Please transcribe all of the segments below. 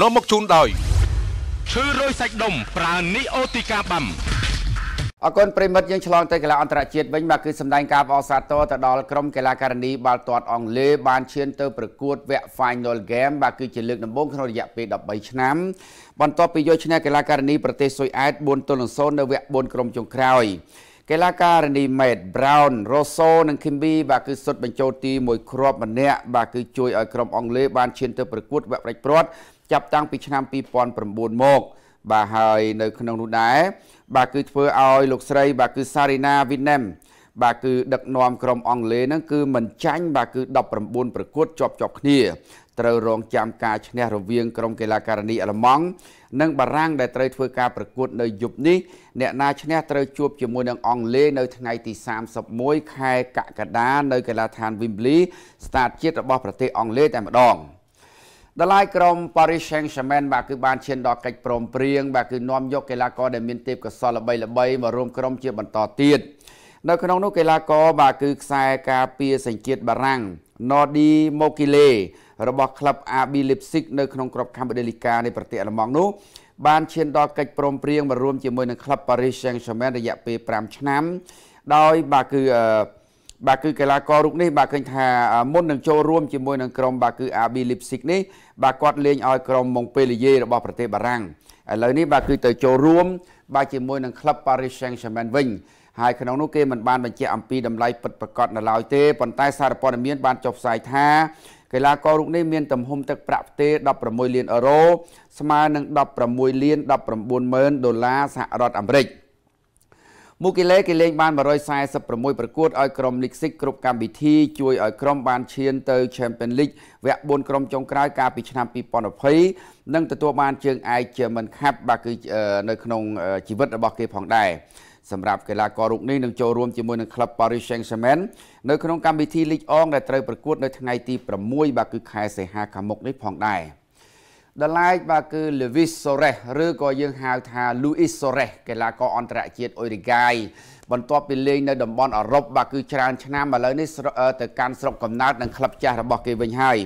នាំមកជូនដោយឈឺរយសាច់ដុំប្រើនីអូទីកាបាំអគុណប្រិមិត្តយើងឆ្លងទៅកីឡាអន្តរជាតិវិញបាទគឺសម្ដែងការបោសាទរទៅដល់ក្រុមកីឡាការិនីបាល់ទាត់អង់គ្លេសបានឈាន ទៅប្រកួតវគ្គ Final Game បាទគឺជាលើកដំបូងក្នុងរយៈពេល13ឆ្នាំ បន្ទាប់ពីយកឈ្នះកីឡាការិនីប្រទេសស៊ុយអែត4ទល់នឹង0នៅវគ្គ4ក្រុមចុងក្រោយកីឡាការិនី Med Brown, Rosso និង Kimby បាទគឺសុទ្ធបញ្ចូលទី1គ្រាប់ម្នាក់បាទគឺជួយឲ្យក្រុមអង់គ្លេសបានឈានទៅប្រកួតវគ្គផ្ដាច់ព្រាត់ចាប់តាំងពីឆ្នាំ2009មក បាទហើយនៅក្នុងនោះដែរបាទគឺធ្វើឲ្យលោកស្រី បាទគឺសារីណាវីណេមបាទគឺ ដឹកនាំក្រុម អង់គ្លេសហ្នឹងគឺមិនចាញ់បាទគឺ19ប្រកួតជាប់ជាប់គ្នាត្រូវរងចាំការឈ្នះរវាងក្រុមកីឡាការិនីអាល្លឺម៉ង់និងបារាំងដែលត្រូវធ្វើការប្រកួត នៅយប់នេះអ្នកណាឈ្នះត្រូវជួបជាមួយនឹងអង់គ្លេសនៅ ថ្ងៃទី31ខែកក្កដានៅកីឡាដ្ឋាន Wembley ស្តាតជាតិរបស់ប្រទេសអង់គ្លេសតែម្ដង។ដល់ឡាយក្រុម Paris Saint-Germain បាទគឺបានឈានដល់កិច្ចព្រមព្រៀងបាទគឺនាំយកកីឡាករដែលមានទេពកោសល្យល្បីៗមករួមក្រុមជាបន្តទៀតនៅក្នុងនោះកីឡាករបាទគឺខ្សែការពារសញ្ជាតិបារាំង Nordi Mokile របស់ក្លឹប RB Leipzig នៅក្នុងក្របខ័ណ្ឌបណ្ឌិលីកានៃប្រទេសអាល្លឺម៉ង់នោះបានឈានដល់កិច្ចព្រមព្រៀងមករួមជាមួយនឹងក្លឹប Paris Saint-Germain រយៈពេល5ឆ្នាំដោយបាទគឺបាទគឺកីឡាកររូបនេះបាទឃើញថាមុននឹងចូលរួមជាមួយនឹងក្រុមបាទគឺ AB Leipzig នេះបាទគាត់លេងឲ្យក្រុមម៉ុងពេលីយេរបស់ប្រទេសបារាំងឥឡូវនេះបាទគឺទៅចូលរួមបាទជាមួយនឹងក្លឹប Paris Saint-Germain វិញហើយក្នុងនោះគេមិនបានបញ្ជាក់អំពីតម្លៃពិតប្រាកដនៅឡើយទេប៉ុន្តែសារព័ត៌មានបានចុះផ្សាយថាកីឡាកររូបនេះមានទំហំទឹក ប្រាក់ផ្ទេរ16លានអឺរ៉ូស្មើនឹង16លាន19ម៉ឺនដុល្លារសហរដ្ឋអាមេរិក។មួយគីឡេគេលេងបាន146ប្រកួតឲ្យក្រុម League 6គ្រប់កម្មវិធីជួយឲ្យក្រុមបានឈានទៅ Champions League វគ្គ4ក្រុមចុងក្រោយកាលពីឆ្នាំ2020និងទទួលបានជើងឯក German Cup បាទគឺនៅក្នុងជីវិតរបស់គេផងដែរសម្រាប់កីឡាកររូបនេះនឹងចូលរួមជាមួយនឹងក្លឹប Paris Saint-Germain នៅក្នុងកម្មវិធី League អងដែលត្រូវប្រកួតនៅថ្ងៃទី6បាទគឺខែសីហាខាងមុខនេះផងដែរ។ដល់ឡែកបាទគឺ Luis Suarez ឬក៏យើងហៅថា Luis Suarez កីឡាករអន្តរជាតិអ៊ុយរីហ្គាយបន្ទាប់ពីលេងនៅតំបន់អឺរ៉ុបបាទគឺច្រើនឆ្នាំឥឡូវនេះទៅកាន់ស្រុកកំណើតនិងក្លឹបចាស់របស់គេវិញហើយ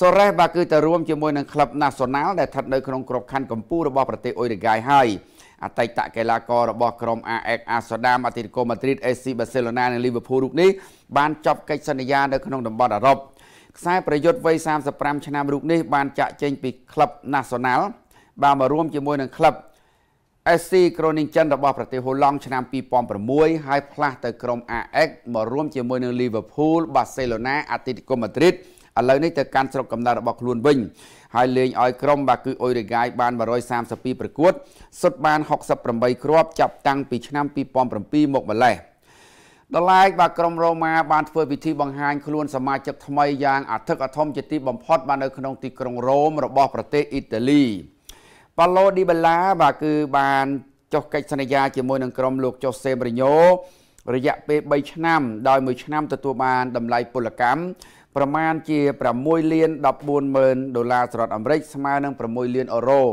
សូរ៉េសបាទគឺទៅរួមជាមួយនឹងក្លឹប National ដែលស្ថិតនៅក្នុងក្របខ័ណ្ឌកម្ពុជារបស់ប្រទេសអ៊ុយរីហ្គាយហើយអតីតកីឡាកររបស់ក្រុម AEK Amsterdam អតីតកូម៉ាឌ្រីត AC Barcelona និង Liverpool រូបនេះបានចប់កិច្ចសន្យានៅក្នុងតំបន់អឺរ៉ុបខ្សែប្រយុទ្ធវ័យ35ឆ្នាំរូបនេះបានចាក់ចេញពីក្លឹប National បានមករួមជាមួយនឹងក្លឹប SC Groningen របស់ប្រទេសហូឡង់ឆ្នាំ2006ហើយផ្លាស់ទៅក្រុម AX មករួមជាមួយនឹង Liverpool, Barcelona, Atletico Madrid ឥឡូវនេះទៅកាន់ស្រុកកំណើតរបស់ខ្លួនវិញហើយលេងឲ្យក្រុមបាទគឺអ៊ុយរ៉ាហ្គាយបាន132ប្រកួតសុទ្ធបាន68គ្រាប់ចាប់តាំងពី ឆ្នាំ2007មកម្លេះ។ដល់ឡែកបាទក្រុមរ៉ូម៉ាបានធ្វើពិធីបង្ហាញខ្លួន សមាជិកថ្មីយ៉ាងអធិកអធមជាទីបំផុតបាទនៅក្នុងទីក្រុងរ៉ូមរបស់ប្រទេសអ៊ីតាលីប៉ាឡូឌីបាឡា បាទគឺ បានចុះកិច្ចសន្យាជាមួយនឹងក្រុមលោកចូសេមរិញ៉ូរយៈពេល3ឆ្នាំ ដោយមួយឆ្នាំទទួលបានតម្លៃពលកម្មប្រមាណជា6លាន14ម៉ឺនដុល្លារសហរដ្ឋអាមេរិកស្មើនឹង6លានអឺរ៉ូ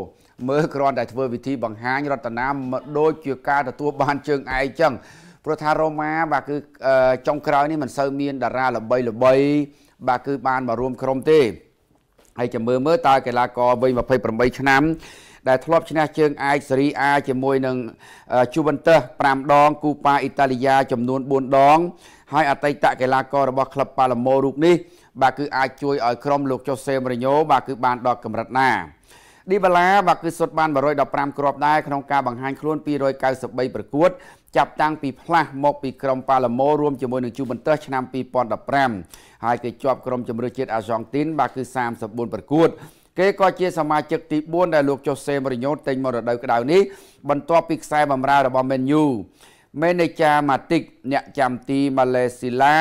មើលគ្រាន់តែធ្វើវិធីបង្ហាញរតនាមកដូចជាការទទួលបានជើងឯងចឹងព្រោះថារ៉ូម៉ាបាទគឺចុងក្រោយនេះមិនសូវមានតារាល្បីល្បីបាទគឺបានមករួមក្រុមទេហើយចាំមើលមើលតើកីឡាករវ័យ28ឆ្នាំ ដែលធ្លាប់ឈ្នះជើងឯកសេរី A ជាមួយនឹង Juventus 5ដង Coppa Italia ចំនួន4ដង ហើយ អតីតកីឡាកររបស់ក្លឹប Palermo រូបនេះបាទគឺអាចជួយឲ្យក្រុមលោក Jose Mourinho បាទគឺបានដល់កម្រិតណាឌីបាឡាបាគឺសុទ្ធបាន115គ្រាប់ដែរក្នុងការបង្ហាញខ្លួន293ប្រកួតចាប់តាំងពីផ្លាស់មកពីក្រុមប៉ាឡាម៉ូរួមជាមួយនឹងជូបន្ទើសឆ្នាំ2015ហើយគេជាប់ក្រុមជម្រើសជាតិអាហ្សង់ទីនបាទគឺ34ប្រកួត គេក៏ជាសមាជិកទី4ដែលលោកចុសេម៉ូរីញ៉ូទិញមករដូវក្តៅនេះបន្ទាប់ពីខ្សែបម្រើរបស់ Man U មេនេចាម៉ាទិកអ្នកចាំទីម៉ាឡេស៊ីឡា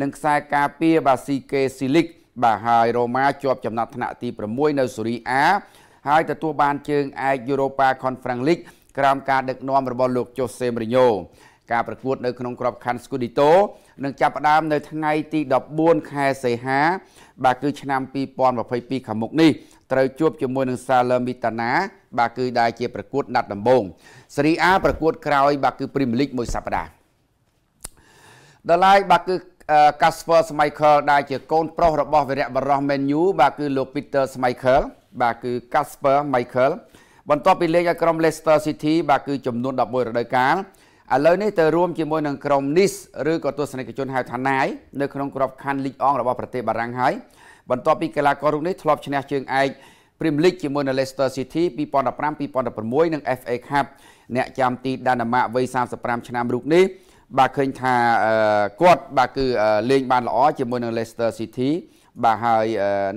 និងខ្សែការពារបាស៊ីកេស៊ីលីកបាទហើយរ៉ូម៉ាជាប់ចំណាត់ថ្នាក់ទី6នៅស៊ូរីអាហើយទទួលបានជើងឯក Europa Conference League ក្រោមការដឹកនាំរបស់លោក Jose Mourinho ការប្រកួតនៅក្នុងក្របខ័ណ្ឌ Scudetto នឹងចាប់ផ្ដើមនៅថ្ងៃទី14ខែសីហា បាទគឺ ឆ្នាំ2022ខាងមុខនេះត្រូវជួបជាមួយនឹង Salernitana បាទគឺដែលជាប្រកួតណាត់ដំបូង Serie A ប្រកួត ក្រោយបាទគឺ Premier League មួយសប្តាហ៍ដល់ឡាយបាទគឺ Casper Schmeichel ដែលជាកូនប្រុសរបស់វីរៈបរោះ Man U បាទគឺលោក Peter Schmeichel បាទគឺ Casper Michael បន្ទាប់ពីលេងឲ្យក្រុម Leicester City បាទគឺចំនួន11រដូវកាលឥឡូវនេះទៅរួមជាមួយនឹងក្រុម Nice ឬក៏ទស្សនិកជនហៅថា Nai នៅក្នុងក្របខ័ណ្ឌលីកអង់របស់ប្រទេសបារាំងហើយបន្ទាប់ពីកីឡាកររូបនេះធ្លាប់ឈ្នះជើងឯក Premier League ជាមួយនៅ Leicester City 2015 2016និង FA Cup អ្នកចាំទី ដាណាម៉ាកវ័យ35ឆ្នាំរូបនេះ បាទឃើញថាគាត់បាទគឺលេងបានល្អជាមួយនឹង Leicester City បាទហើយ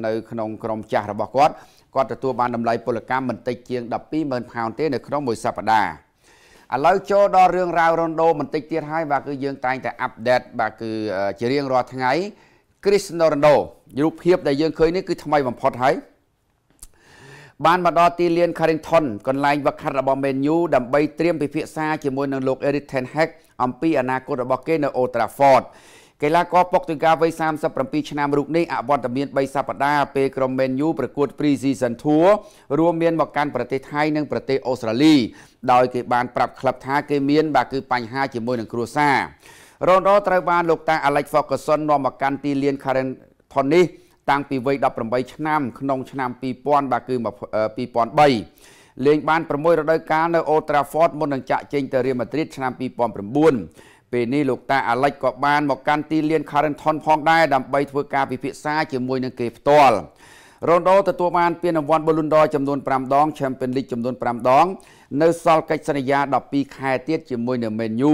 នៅក្នុងក្រុមចាស់របស់គាត់គាត់ទទួលបានតម្លៃពលកម្មមិនតិចជាង120000ផោនទេនៅក្នុងមួយសប្តាហ៍ឥឡូវចូលដល់រឿងរ៉ាវរ៉ុនដូបន្តិចទៀតហើយបាទគឺយើងតែងតែអាប់ដេតបាទគឺជារៀងរាល់ថ្ងៃ Cristiano Ronaldo រូបភាពដែលយើងឃើញនេះគឺថ្មីបំផុតហើយបានមកដល់ទីលាន Carrington កន្លែងវឹកហាត់របស់ Man U ដើម្បីត្រៀមពិភាក្សាជាមួយនឹងលោក Erik ten Hag អំពីអនាគតរបស់គេនៅ Old Trafford កីឡាករប៉ុកទង្ការវ័យ37ឆ្នាំរូបនេះអវត្តមាន3សប្តាហ៍ពេលក្រុម Man U ប្រកួត Pre-season Tour រួមមានមកកាន់ប្រទេសថៃ និងប្រទេសអូស្ត្រាលី ដោយគេបានប្រាប់ក្លឹបថាគេមាន បាទគឺបញ្ហាជាមួយនឹងគ្រួសាររ៉ូណូត្រូវបានលោកតា Alex Ferguson នាំមកកាន់ទីលាន Karen Thon នេះ តាំងពីវ័យ18ឆ្នាំក្នុងឆ្នាំ2000បាទគឺ2003លេងបាន6រដូវកាលនៅ Old Trafford មុននឹងចាក់ចេញទៅ Real Madrid ឆ្នាំ2009ពេលនេះលោកតាអាលិចក៏បានមកកាន់ទីលាន Carrington ផងដែរដើម្បីធ្វើការពិភាក្សាជាមួយនឹងគេផ្ទាល់រ៉ូណូទទួលបាន ពានរង្វាន់ Ballon d'Or ចំនួន5ដង Champions League ចំនួន5ដងនៅសល់កិច្ចសន្យា12ខែទៀតជាមួយនឹង Man U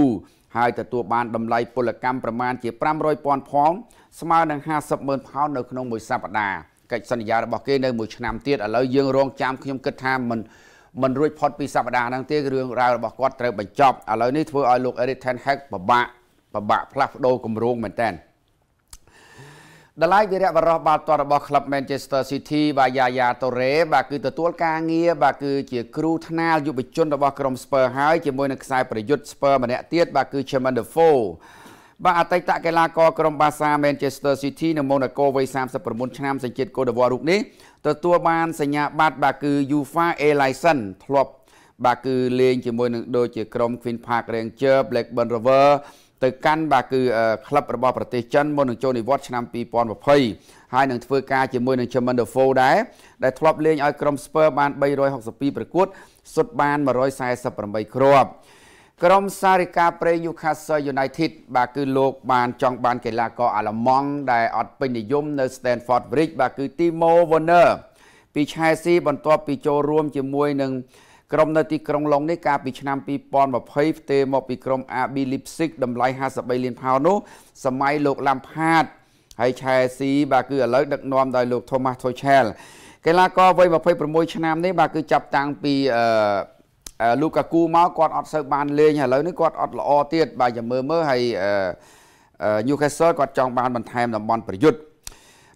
ហើយទទួលបានតម្លៃពលកម្មប្រមាណជា500,000ផោនស្មើនឹង50,000ផោននៅ ក្នុងមួយសប្តាហ៍កិច្ចសន្យារបស់គេនៅមួយឆ្នាំទៀតឥឡូវយើងរងចាំខ្ញុំគិតថាមិនមិនរួចផុតពីសប្តាហ៍ហ្នឹងទេរឿងរ៉ាវរបស់គាត់ត្រូវបញ្ចប់ឥឡូវនេះធ្វើឲ្យលោក Eric Ten Hag ពិបាកពិបាកផ្លាស់ប្ដូរគម្រោងមែនតើដឡាយវីរៈបរោះបាល់ទាត់របស់ក្លឹប Manchester City បាទយ៉ាយ៉ាតូរ៉េបាទគឺទទួលការងារបាទគឺជាគ្រូថ្នាលយុវជនរបស់ក្រុម Spurs ហើយជាមួយនឹងខ្សែប្រយុទ្ធ Spurs ម្នាក់ទៀតបាទគឺ Chairman Defoe បាទអតីតកីឡាករក្រុមបាសា Manchester City នៅម៉ូណាកូវ័យ39ឆ្នាំសញ្ជាតិកូដឺវ៉ារូបនេះទទួលបានសញ្ញាបត្របាទគឺ UEFA A License ធ្លាប់បាទគឺលេងជាមួយនឹងដូចជាក្រុម Queen Park Ranger Blackburn Rover ទៅកាន់បាទគឺក្លឹបរបស់ប្រទេសចិនមុននឹងចូលនិវត្តន៍ឆ្នាំ2020ហើយនឹងធ្វើការជាមួយនឹង German Defoe ដែរដែលធ្លាប់លេងឲ្យក្រុម Spurs បាន362ប្រកួតសុទ្ធបាន148គ្រាប់ក្រុមសារិកាប្រេង Newcastle United បាទគឺលោកបានចង់បានកីឡាករអាល្លឺម៉ង់ដែលអត់ពេញនិយមនៅ Stanford Bridge បាទគឺ Timo Werner ពី Chelsea បន្ទាប់ពីចូលរួមជាមួយនឹងក្រុមនៅទីក្រុងឡុងនេះកាលពីឆ្នាំ2020ផ្ទេរមកពីក្រុម RB Leipzig តម្លៃ53លានផោននោះសម័យលោកឡាំផាតហើយ Chelsea បាទគឺឥឡូវដឹកនាំដោយលោក Thomas Tuchel កីឡាករវ័យ26ឆ្នាំនេះបាទគឺចាប់តាំងពីអឺលូកាគូមកគាត់អត់សូវបានលេងឥឡូវនេះគាត់អត់ល្អទៀតបាទចាំមើលមើលហើយ Newcastle គាត់ចង់បាន បន្ថែមតំបន់ប្រយុទ្ធ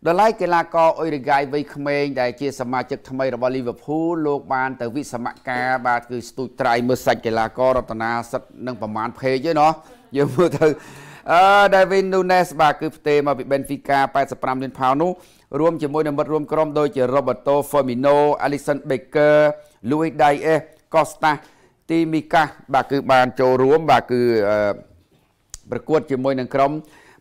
ដល់ឡៃកីឡាករអ៊ុយរ៉ាហ្គាយវ័យក្មេងដែលជាសមាជិកថ្មីរបស់ Liverpool លោកបាន ទៅវិសមការបាទគឺស្ទូចត្រៃមើលសាច់កីឡាកររតនាសិទ្ធនឹងប្រមាណភេកទេណោះយើងមើលទៅអឺ David Nunes បាទគឺផ្ទេរមកពី Benfica 85លានផោននោះរួមជាមួយនឹងមិត្តរួមក្រុមដូចជា Roberto Firmino, Alisson Becker, Luis Diaz កស្តាសទីមីកាសបាទគឺបានចូលរួមបាទគឺប្រកួតជាមួយ នឹងក្រុម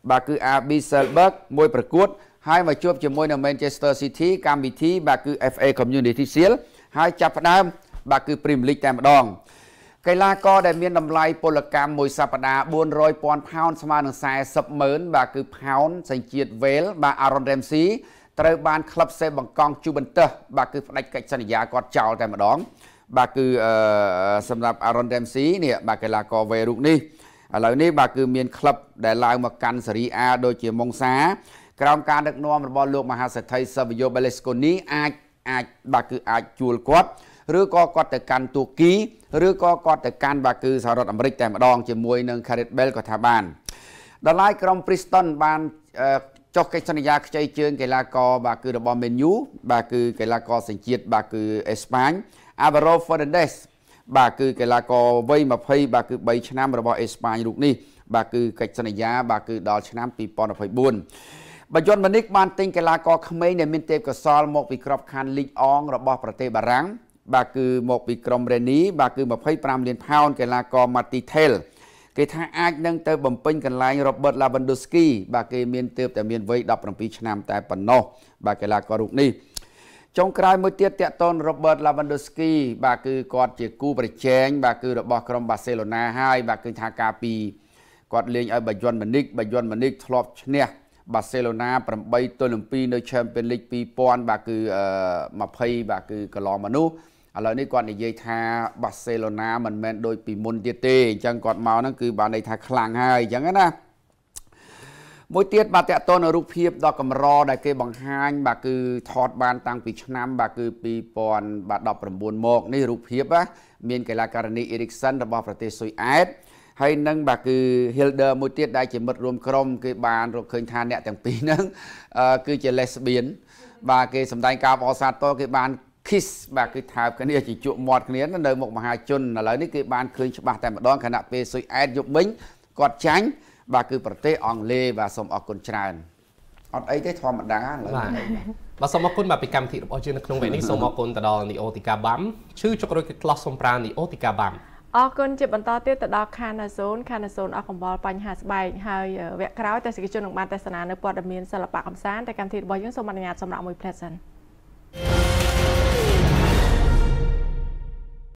បាទគឺ RB Salzburg មួយប្រកួត ហើយមកជួបជាមួយនឹង Manchester City កម្មវិធីបាទគឺ FA Community Shield ហើយចាប់ផ្ដើមបាទគឺ Premier League តែម្ដងកីឡាករដែលមានតម្លៃពលកម្មមួយសប្តាហ៍400,000ផោនស្មើនឹង40,000បាទគឺផោនសញ្ជាតិវេលបាទ Aaron Ramsey ត្រូវបានក្លឹបសេបង្កងជូវិនតឹសបាទគឺផ្ដាច់កិច្ចសន្យាគាត់ចោលតែម្ដងបាទគឺសម្រាប់ Aaron Ramsey នេះបាទកីឡាករវេរូបនេះឥឡូវនេះបាទគឺមានក្លឹបដែលឡើងមកកាន់សេរី A ដូចជាម៉ុងសាក្រោមការដឹកនាំរបស់លោកមហាសេដ្ឋីសាវីយ៉ូបេលេស្កូនីអាចអាចបាទគឺអាចជួលគាត់ឬក៏គាត់ទៅកាន់ទូគីឬក៏គាត់ទៅកាន់បាទគឺសហរដ្ឋអាមេរិកតែម្ដង ជាមួយនឹង Gareth Bale ក៏ថាបានដល់ឡាយក្រុម Preston បានចុះកិច្ចសន្យាខ្ចីជើងកីឡាករបាទគឺរបស់ Menu បាទគឺកីឡាករសញ្ជាតិបាទគឺអេស្ប៉ាញ Alvaro Fernandez បាទគឺកីឡាករវ័យ20បាទគឺ3ឆ្នាំរបស់អេស្ប៉ាញរូបនេះបាទគឺកិច្ចសន្យាបាទគឺដល់ឆ្នាំ2024បញ្ជនមនិកបានទិញកីឡាករក្មេងដែលមានទេពកោសល្យមកពីក្របខ័ណ្ឌលីកអងរបស់ប្រទេសបារាំងបាទគឺមកពីក្រុមរេនី បាទគឺ25លានផោនកីឡាករ Matty Taylor គេថាអាចនឹងទៅបំពេញកន្លែង Robert Lewandowski បាទគេមានទើបតែមានវ័យ17ឆ្នាំតែប៉ុណ្ណោះ បាទកីឡាកររូបនេះចុងក្រោយមួយទៀតតាក់ទន Robert Lewandowski បាទគឺគាត់ជាគូប្រជែងបាទគឺរបស់ក្រុម Barcelona ហើយបាទគឺថាការពីគាត់លេងឲ្យបាយ័នម៉ូនីកបាយ័នម៉ូនីកធ្លាប់ឈ្នះបាសេឡូណា8ទល់នឹង2នៅ Champions League 2000បាទគឺ20បាទគឺកន្លងមកនោះឥឡូវនេះគាត់និយាយថាបាសេឡូណាមិនមែនដូចពីមុនទៀតទេអញ្ចឹងគាត់មកហ្នឹងគឺបានន័យថាខ្លាំងហើយអញ្ចឹងណាមួយទៀតបាទតកតនៅរូបភាពដ៏កម្រដែលគេបង្ហាញ បាទគឺថតបាន តាំងពីឆ្នាំបាទគឺ2019មកនេះរូបភាពណាមានកីឡាការិនី Ericsson របស់ប្រទេសស៊ុយអែតហើយនឹងបាទគឺ Hilder មួយទៀតដែលជាមិត្តរួមក្រុមគេបានរកឃើញថាអ្នកទាំងពីរហ្នឹងគឺជា lesbian បាទគេសម្ដែងការបអសាទរគេបាន kiss បាទគឺថើបគ្នាជាជក់មាត់គ្នានៅមុខមហាជនឥឡូវនេះគេបានឃើញច្បាស់តែម្ដងខណៈពេលស៊ុយអែតយប់វិញគាត់ចាញ់បាទគឺប្រទេសអង់គ្លេសបាទសូមអរគុណច្រើនអត់អីទេធម្មតាឡើយបាទសូមអរគុណបាទពីកម្មវិធីរបស់យើងនៅក្នុងវេលានេះសូមអរគុណទៅដល់នីអូទីកាបាំឈឺចុករុយគឺក្លោះសំប្រានីអូទីកាបាំអរគុណជាបន្តទៀតទៅដល់ខានាសូនខានាសូនអស់កំបល់បញ្ហាស្បែកហើយវគ្គក្រោយតេសិកជននឹងបានទេសនានៅព័ត៌មានសិល្បៈកំសាន្តតែកម្មវិធីរបស់យើងសូមអនុញ្ញាតសម្រាប់មួយផ្លែសិន